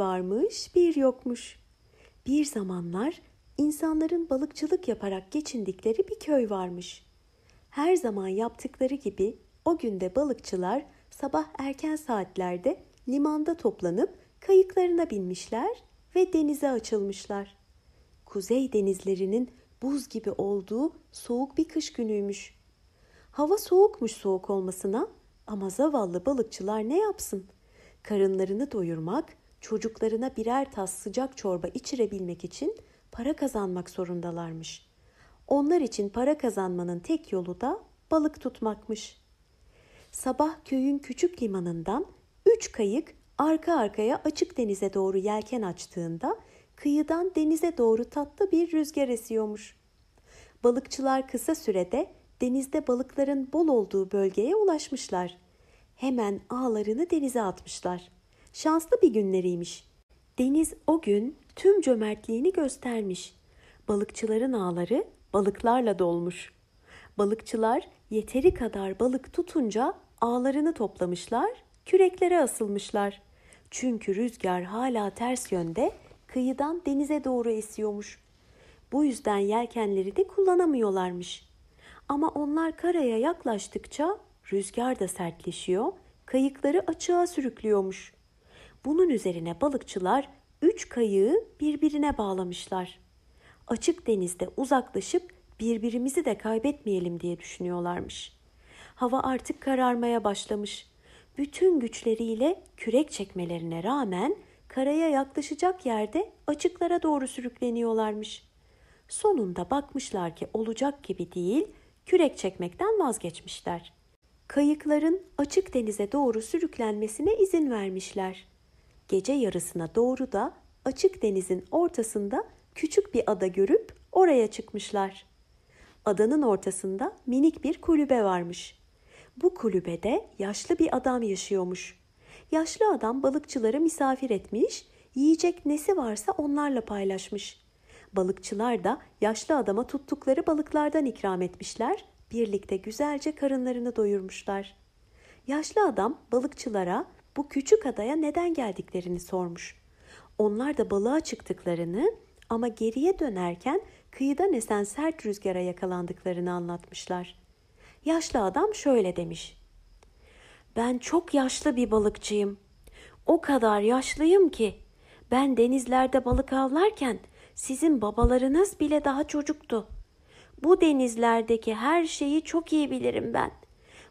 varmış, bir yokmuş. Bir zamanlar insanların balıkçılık yaparak geçindikleri bir köy varmış. Her zaman yaptıkları gibi o günde balıkçılar sabah erken saatlerde limanda toplanıp kayıklarına binmişler ve denize açılmışlar. Kuzey denizlerinin buz gibi olduğu soğuk bir kış günüymüş. Hava soğukmuş soğuk olmasına ama zavallı balıkçılar ne yapsın? Karınlarını doyurmak çocuklarına birer tas sıcak çorba içirebilmek için para kazanmak zorundalarmış. Onlar için para kazanmanın tek yolu da balık tutmakmış. Sabah köyün küçük limanından üç kayık arka arkaya açık denize doğru yelken açtığında kıyıdan denize doğru tatlı bir rüzgar esiyormuş. Balıkçılar kısa sürede denizde balıkların bol olduğu bölgeye ulaşmışlar. Hemen ağlarını denize atmışlar.'' Şanslı bir günleriymiş. Deniz o gün tüm cömertliğini göstermiş. Balıkçıların ağları balıklarla dolmuş. Balıkçılar yeteri kadar balık tutunca ağlarını toplamışlar, küreklere asılmışlar. Çünkü rüzgar hala ters yönde kıyıdan denize doğru esiyormuş. Bu yüzden yelkenleri de kullanamıyorlarmış. Ama onlar karaya yaklaştıkça rüzgar da sertleşiyor, kayıkları açığa sürüklüyormuş. Bunun üzerine balıkçılar üç kayığı birbirine bağlamışlar. Açık denizde uzaklaşıp birbirimizi de kaybetmeyelim diye düşünüyorlarmış. Hava artık kararmaya başlamış. Bütün güçleriyle kürek çekmelerine rağmen karaya yaklaşacak yerde açıklara doğru sürükleniyorlarmış. Sonunda bakmışlar ki olacak gibi değil, kürek çekmekten vazgeçmişler. Kayıkların açık denize doğru sürüklenmesine izin vermişler. Gece yarısına doğru da açık denizin ortasında küçük bir ada görüp oraya çıkmışlar. Adanın ortasında minik bir kulübe varmış. Bu kulübede yaşlı bir adam yaşıyormuş. Yaşlı adam balıkçıları misafir etmiş, yiyecek nesi varsa onlarla paylaşmış. Balıkçılar da yaşlı adama tuttukları balıklardan ikram etmişler, birlikte güzelce karınlarını doyurmuşlar. Yaşlı adam balıkçılara bu küçük adaya neden geldiklerini sormuş. Onlar da balığa çıktıklarını ama geriye dönerken kıyıdan esen sert rüzgara yakalandıklarını anlatmışlar. Yaşlı adam şöyle demiş. Ben çok yaşlı bir balıkçıyım. O kadar yaşlıyım ki ben denizlerde balık avlarken sizin babalarınız bile daha çocuktu. Bu denizlerdeki her şeyi çok iyi bilirim ben.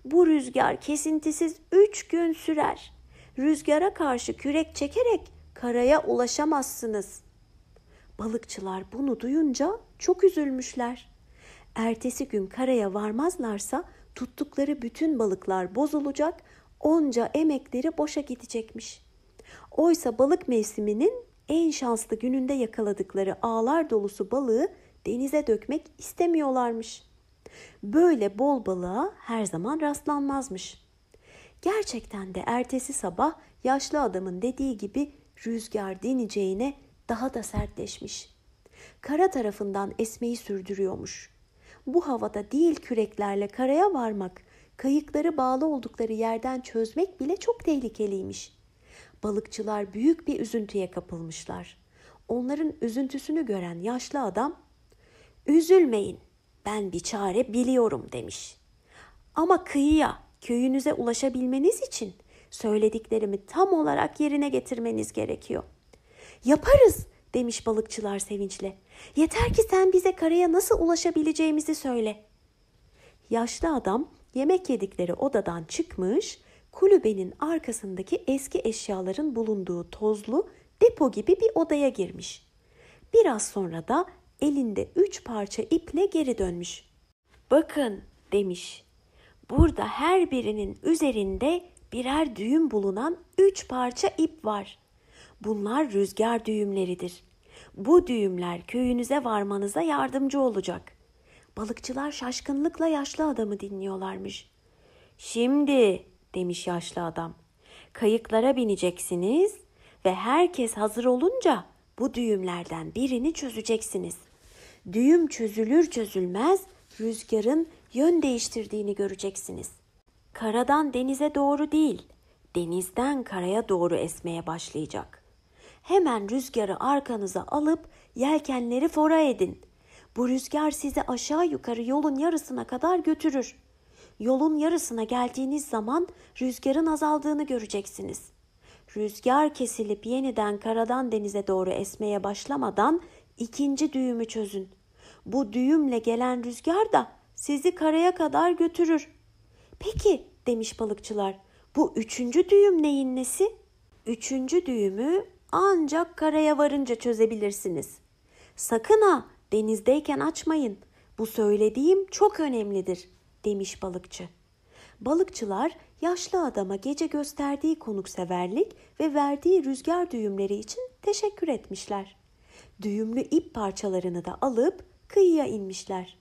Bu rüzgar kesintisiz üç gün sürer rüzgara karşı kürek çekerek karaya ulaşamazsınız. Balıkçılar bunu duyunca çok üzülmüşler. Ertesi gün karaya varmazlarsa tuttukları bütün balıklar bozulacak, onca emekleri boşa gidecekmiş. Oysa balık mevsiminin en şanslı gününde yakaladıkları ağlar dolusu balığı denize dökmek istemiyorlarmış. Böyle bol balığa her zaman rastlanmazmış.'' Gerçekten de ertesi sabah yaşlı adamın dediği gibi rüzgar dineceğine daha da sertleşmiş. Kara tarafından esmeyi sürdürüyormuş. Bu havada değil küreklerle karaya varmak, kayıkları bağlı oldukları yerden çözmek bile çok tehlikeliymiş. Balıkçılar büyük bir üzüntüye kapılmışlar. Onların üzüntüsünü gören yaşlı adam, "Üzülmeyin. Ben bir çare biliyorum." demiş. "Ama kıyıya köyünüze ulaşabilmeniz için söylediklerimi tam olarak yerine getirmeniz gerekiyor. Yaparız demiş balıkçılar sevinçle. Yeter ki sen bize karaya nasıl ulaşabileceğimizi söyle. Yaşlı adam yemek yedikleri odadan çıkmış, kulübenin arkasındaki eski eşyaların bulunduğu tozlu depo gibi bir odaya girmiş. Biraz sonra da elinde üç parça iple geri dönmüş. Bakın demiş Burada her birinin üzerinde birer düğüm bulunan üç parça ip var. Bunlar rüzgar düğümleridir. Bu düğümler köyünüze varmanıza yardımcı olacak. Balıkçılar şaşkınlıkla yaşlı adamı dinliyorlarmış. Şimdi demiş yaşlı adam. Kayıklara bineceksiniz ve herkes hazır olunca bu düğümlerden birini çözeceksiniz. Düğüm çözülür çözülmez rüzgarın yön değiştirdiğini göreceksiniz. Karadan denize doğru değil, denizden karaya doğru esmeye başlayacak. Hemen rüzgarı arkanıza alıp yelkenleri fora edin. Bu rüzgar sizi aşağı yukarı yolun yarısına kadar götürür. Yolun yarısına geldiğiniz zaman rüzgarın azaldığını göreceksiniz. Rüzgar kesilip yeniden karadan denize doğru esmeye başlamadan ikinci düğümü çözün. Bu düğümle gelen rüzgar da sizi karaya kadar götürür. Peki demiş balıkçılar. Bu üçüncü düğüm neyin nesi? Üçüncü düğümü ancak karaya varınca çözebilirsiniz. Sakın ha denizdeyken açmayın. Bu söylediğim çok önemlidir demiş balıkçı. Balıkçılar yaşlı adama gece gösterdiği konukseverlik ve verdiği rüzgar düğümleri için teşekkür etmişler. Düğümlü ip parçalarını da alıp kıyıya inmişler.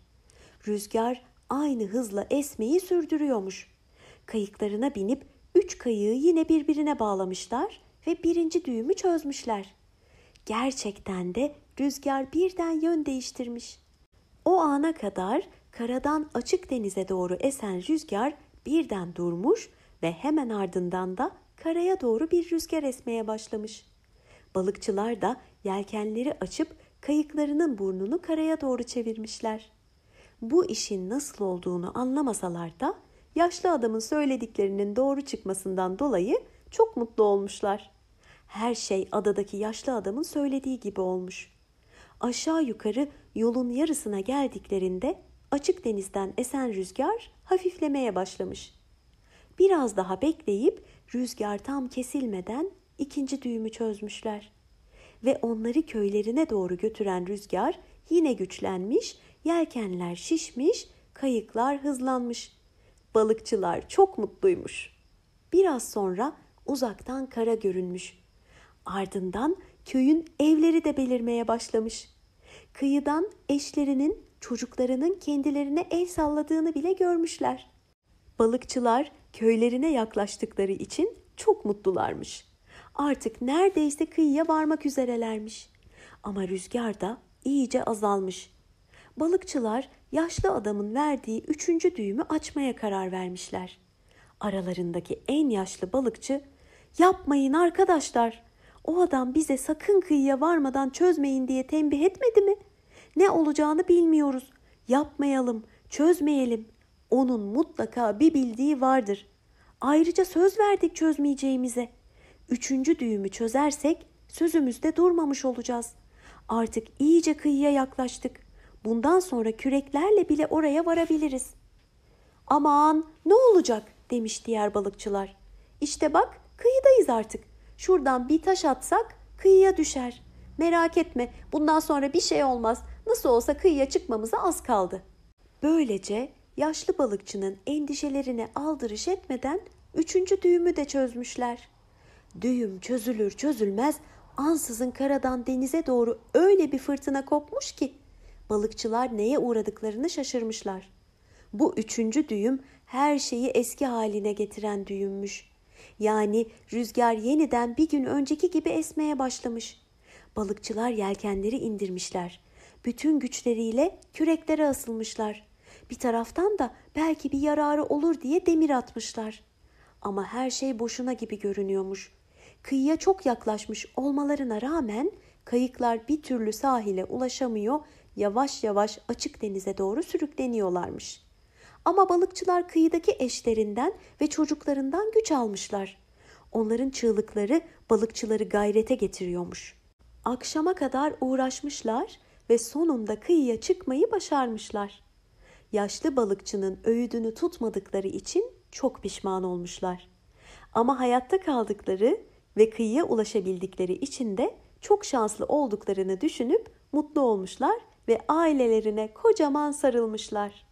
Rüzgar aynı hızla esmeyi sürdürüyormuş. Kayıklarına binip üç kayığı yine birbirine bağlamışlar ve birinci düğümü çözmüşler. Gerçekten de rüzgar birden yön değiştirmiş. O ana kadar karadan açık denize doğru esen rüzgar birden durmuş ve hemen ardından da karaya doğru bir rüzgar esmeye başlamış. Balıkçılar da yelkenleri açıp kayıklarının burnunu karaya doğru çevirmişler. Bu işin nasıl olduğunu anlamasalar da yaşlı adamın söylediklerinin doğru çıkmasından dolayı çok mutlu olmuşlar. Her şey adadaki yaşlı adamın söylediği gibi olmuş. Aşağı yukarı yolun yarısına geldiklerinde açık denizden esen rüzgar hafiflemeye başlamış. Biraz daha bekleyip rüzgar tam kesilmeden ikinci düğümü çözmüşler ve onları köylerine doğru götüren rüzgar yine güçlenmiş, yelkenler şişmiş, kayıklar hızlanmış. Balıkçılar çok mutluymuş. Biraz sonra uzaktan kara görünmüş. Ardından köyün evleri de belirmeye başlamış. Kıyıdan eşlerinin, çocuklarının kendilerine el salladığını bile görmüşler. Balıkçılar köylerine yaklaştıkları için çok mutlularmış artık neredeyse kıyıya varmak üzerelermiş. Ama rüzgar da iyice azalmış. Balıkçılar yaşlı adamın verdiği üçüncü düğümü açmaya karar vermişler. Aralarındaki en yaşlı balıkçı "Yapmayın arkadaşlar. O adam bize sakın kıyıya varmadan çözmeyin diye tembih etmedi mi? Ne olacağını bilmiyoruz. Yapmayalım, çözmeyelim. Onun mutlaka bir bildiği vardır. Ayrıca söz verdik çözmeyeceğimize." Üçüncü düğümü çözersek sözümüzde durmamış olacağız. Artık iyice kıyıya yaklaştık. Bundan sonra küreklerle bile oraya varabiliriz. Aman ne olacak demiş diğer balıkçılar. İşte bak kıyıdayız artık. Şuradan bir taş atsak kıyıya düşer. Merak etme bundan sonra bir şey olmaz. Nasıl olsa kıyıya çıkmamıza az kaldı. Böylece yaşlı balıkçının endişelerine aldırış etmeden üçüncü düğümü de çözmüşler. Düğüm çözülür çözülmez ansızın karadan denize doğru öyle bir fırtına kopmuş ki balıkçılar neye uğradıklarını şaşırmışlar. Bu üçüncü düğüm her şeyi eski haline getiren düğümmüş. Yani rüzgar yeniden bir gün önceki gibi esmeye başlamış. Balıkçılar yelkenleri indirmişler. Bütün güçleriyle küreklere asılmışlar. Bir taraftan da belki bir yararı olur diye demir atmışlar. Ama her şey boşuna gibi görünüyormuş. Kıyıya çok yaklaşmış olmalarına rağmen kayıklar bir türlü sahile ulaşamıyor, yavaş yavaş açık denize doğru sürükleniyorlarmış. Ama balıkçılar kıyıdaki eşlerinden ve çocuklarından güç almışlar. Onların çığlıkları balıkçıları gayrete getiriyormuş. Akşama kadar uğraşmışlar ve sonunda kıyıya çıkmayı başarmışlar. Yaşlı balıkçının öğüdünü tutmadıkları için çok pişman olmuşlar. Ama hayatta kaldıkları ve kıyıya ulaşabildikleri için de çok şanslı olduklarını düşünüp mutlu olmuşlar ve ailelerine kocaman sarılmışlar.